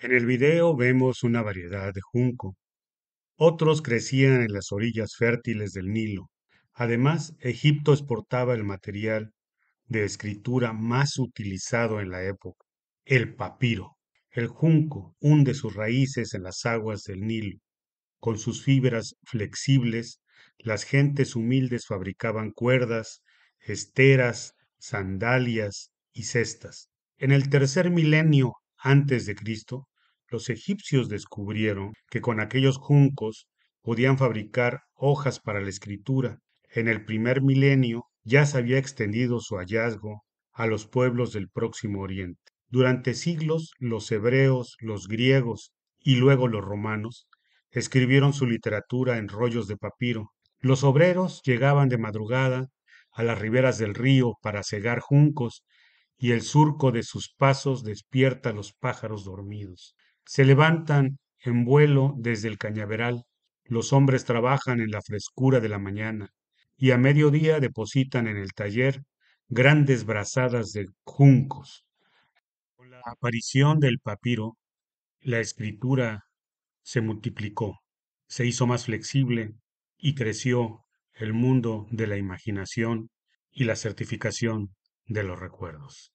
En el video vemos una variedad de junco. Otros crecían en las orillas fértiles del Nilo. Además, Egipto exportaba el material de escritura más utilizado en la época, el papiro. El junco hunde sus raíces en las aguas del Nilo. Con sus fibras flexibles, las gentes humildes fabricaban cuerdas, esteras, sandalias y cestas. En el tercer milenio antes de Cristo, los egipcios descubrieron que con aquellos juncos podían fabricar hojas para la escritura. En el primer milenio ya se había extendido su hallazgo a los pueblos del próximo Oriente. Durante siglos los hebreos, los griegos y luego los romanos escribieron su literatura en rollos de papiro. Los obreros llegaban de madrugada a las riberas del río para cegar juncos y el surco de sus pasos despierta a los pájaros dormidos. Se levantan en vuelo desde el cañaveral. Los hombres trabajan en la frescura de la mañana y a mediodía depositan en el taller grandes brazadas de juncos. Con la aparición del papiro, la escritura se multiplicó, se hizo más flexible y creció el mundo de la imaginación y la certificación de los recuerdos.